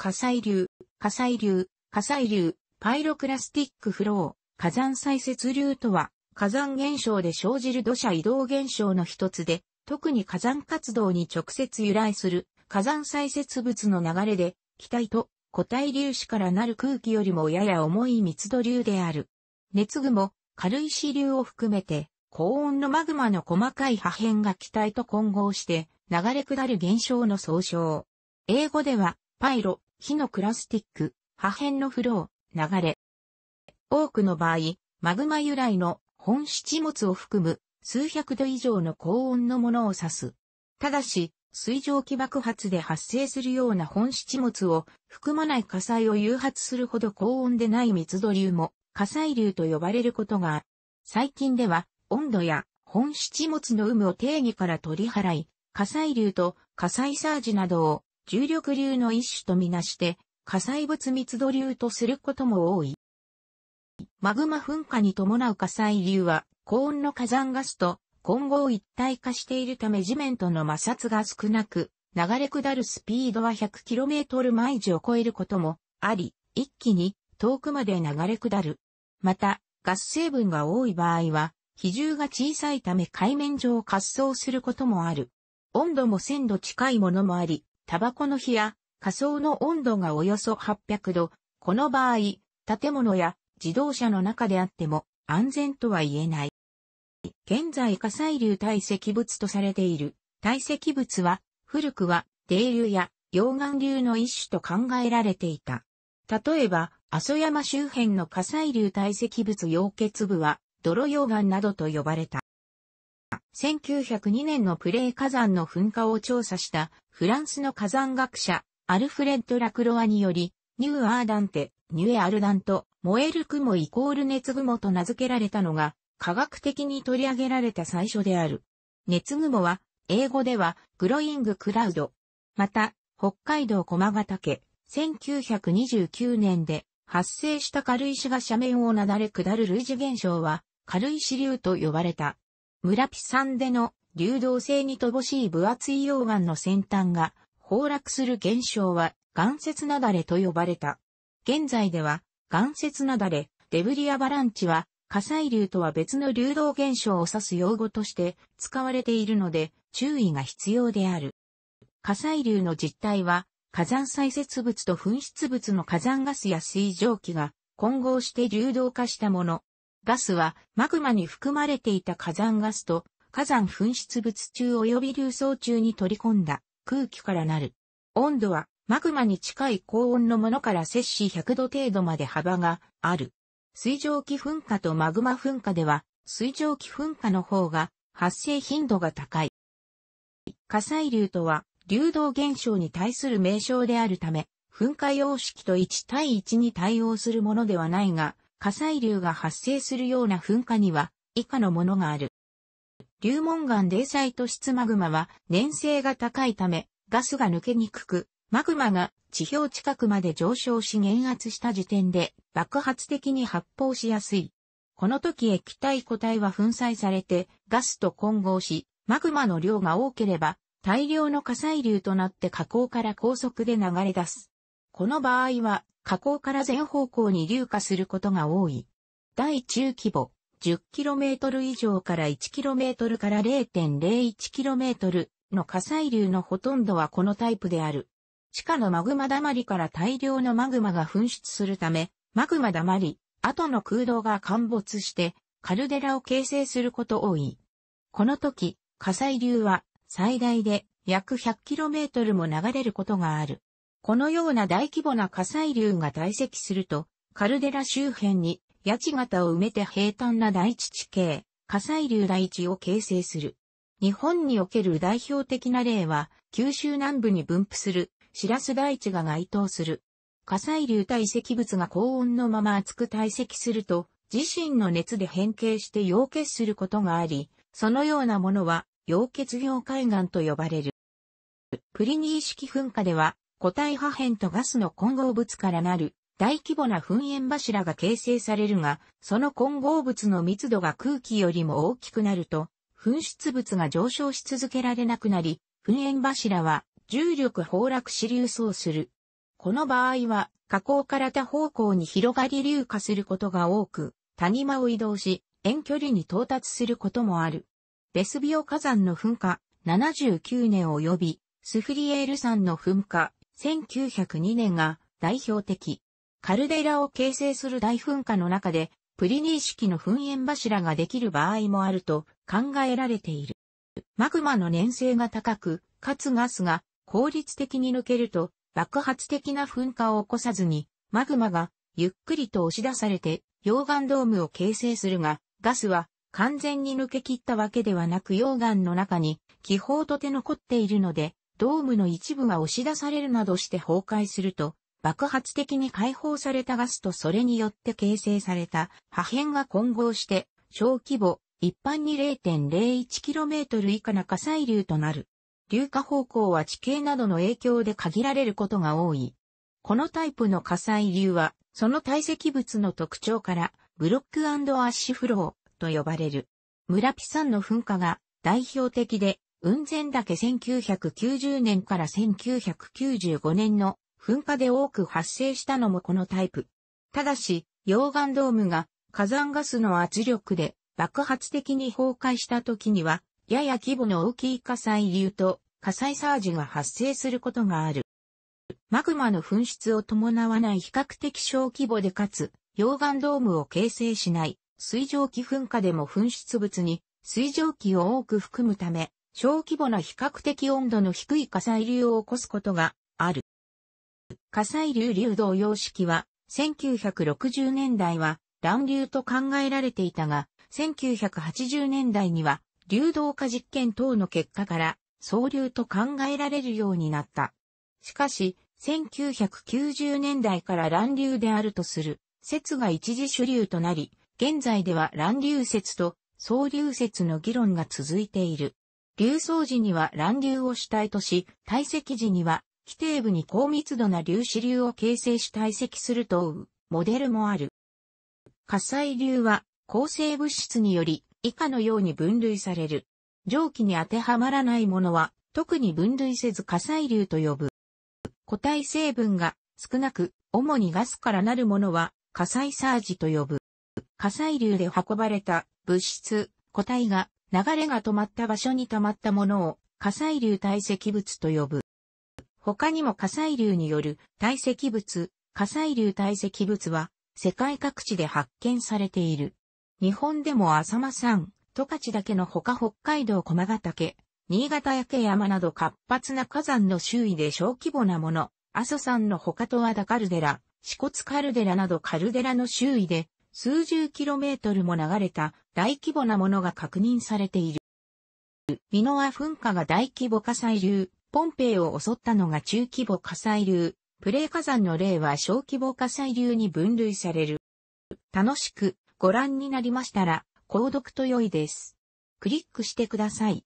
火砕流、火砕流、火砕流、パイロクラスティックフロー、火山砕雪流とは、火山現象で生じる土砂移動現象の一つで、特に火山活動に直接由来する火山砕雪物の流れで、気体と固体粒子からなる空気よりもやや重い密度流である。熱雲、軽石流を含めて、高温のマグマの細かい破片が気体と混合して流れ下る現象の総称。英語では、パイロ、火のクラスティック、破片のフロー、流れ。多くの場合、マグマ由来の本質物を含む数百度以上の高温のものを指す。ただし、水蒸気爆発で発生するような本質物を含まない火災を誘発するほど高温でない密度流も火災流と呼ばれることが、最近では温度や本質物の有無を定義から取り払い、火災流と火災サージなどを重力流の一種とみなして、火災物密度流とすることも多い。マグマ噴火に伴う火砕流は、高温の火山ガスと混合一体化しているため地面との摩擦が少なく、流れ下るスピードは 100km 毎時を超えることもあり、一気に遠くまで流れ下る。また、ガス成分が多い場合は、比重が小さいため海面上を滑走することもある。温度も1000度近いものもあり、タバコの火や火葬の温度がおよそ800度。この場合、建物や自動車の中であっても安全とは言えない。現在火砕流堆積物とされている堆積物は古くは泥流や溶岩流の一種と考えられていた。例えば、阿蘇山周辺の火砕流堆積物溶結部は泥溶岩などと呼ばれた。1902年のプレイ火山の噴火を調査したフランスの火山学者アルフレッド・ラクロワにより、ニューアーダンテ、ニュエアルダント、燃える雲イコール熱雲と名付けられたのが、科学的に取り上げられた最初である。熱雲は、英語では、グロイングクラウド。また、北海道駒ヶ岳、1929年で発生した軽石が斜面をなだれ下る類似現象は、軽石流と呼ばれた。村ピサンでの流動性に乏しい分厚い溶岩の先端が崩落する現象は岩雪なだれと呼ばれた。現在では岩雪なだれ、デブリアバランチは火砕流とは別の流動現象を指す用語として使われているので注意が必要である。火砕流の実態は火山砕設物と噴出物の火山ガスや水蒸気が混合して流動化したものガスはマグマに含まれていた火山ガスと火山噴出物中及び流層中に取り込んだ空気からなる。温度はマグマに近い高温のものから摂氏100度程度まで幅がある。水蒸気噴火とマグマ噴火では水蒸気噴火の方が発生頻度が高い。火砕流とは流動現象に対する名称であるため、噴火様式と1対1に対応するものではないが、火砕流が発生するような噴火には以下のものがある。流紋岩サ砕ト質マグマは粘性が高いためガスが抜けにくく、マグマが地表近くまで上昇し減圧した時点で爆発的に発泡しやすい。この時液体固体は粉砕されてガスと混合し、マグマの量が多ければ大量の火砕流となって火口から高速で流れ出す。この場合は、火口から全方向に流下することが多い。第中規模、10km 以上から 1km から 0.01km の火砕流のほとんどはこのタイプである。地下のマグマ溜りから大量のマグマが噴出するため、マグマ溜り、後の空洞が陥没して、カルデラを形成すること多い。この時、火砕流は最大で約 100km も流れることがある。このような大規模な火砕流が堆積すると、カルデラ周辺に、八地型を埋めて平坦な大地地形、火砕流大地を形成する。日本における代表的な例は、九州南部に分布する、シラス大地が該当する。火砕流堆積物が高温のまま熱く堆積すると、自身の熱で変形して溶結することがあり、そのようなものは、溶結業海岸と呼ばれる。プリニー式噴火では、固体破片とガスの混合物からなる大規模な噴煙柱が形成されるが、その混合物の密度が空気よりも大きくなると、噴出物が上昇し続けられなくなり、噴煙柱は重力崩落し流走する。この場合は、火口から他方向に広がり流下することが多く、谷間を移動し、遠距離に到達することもある。ベスビオ火山の噴火、79年及び、スフリエール山の噴火、1902年が代表的。カルデラを形成する大噴火の中で、プリニー式の噴煙柱ができる場合もあると考えられている。マグマの粘性が高く、かつガスが効率的に抜けると爆発的な噴火を起こさずに、マグマがゆっくりと押し出されて溶岩ドームを形成するが、ガスは完全に抜け切ったわけではなく溶岩の中に気泡とて残っているので、ドームの一部が押し出されるなどして崩壊すると、爆発的に解放されたガスとそれによって形成された破片が混合して、小規模、一般に 0.01km 以下の火砕流となる。流化方向は地形などの影響で限られることが多い。このタイプの火砕流は、その堆積物の特徴から、ブロックアッシュフローと呼ばれる。村ピ山の噴火が代表的で、雲仙岳1990年から1995年の噴火で多く発生したのもこのタイプ。ただし、溶岩ドームが火山ガスの圧力で爆発的に崩壊した時には、やや規模の大きい火災流と火災サージが発生することがある。マグマの噴出を伴わない比較的小規模でかつ、溶岩ドームを形成しない水蒸気噴火でも噴出物に水蒸気を多く含むため、小規模な比較的温度の低い火砕流を起こすことがある。火砕流流動様式は、1960年代は乱流と考えられていたが、1980年代には流動化実験等の結果から、総流と考えられるようになった。しかし、1990年代から乱流であるとする説が一時主流となり、現在では乱流説と総流説の議論が続いている。流層時には乱流を主体とし、堆積時には、規定部に高密度な粒子流を形成し堆積するとう、モデルもある。火砕流は、構成物質により、以下のように分類される。蒸気に当てはまらないものは、特に分類せず火砕流と呼ぶ。固体成分が少なく、主にガスからなるものは、火砕サージと呼ぶ。火砕流で運ばれた物質、固体が流れが止まった場所に溜まったものを火砕流堆積物と呼ぶ。他にも火砕流による堆積物、火砕流堆積物は世界各地で発見されている。日本でも浅間山、十勝岳のほか北海道駒ヶ岳、新潟焼山など活発な火山の周囲で小規模なもの、阿蘇山のほかと和田カルデラ、四骨カルデラなどカルデラの周囲で数十キロメートルも流れた大規模なものが確認されている。ミノア噴火が大規模火砕流、ポンペイを襲ったのが中規模火砕流、プレイ火山の例は小規模火砕流に分類される。楽しくご覧になりましたら、購読と良いです。クリックしてください。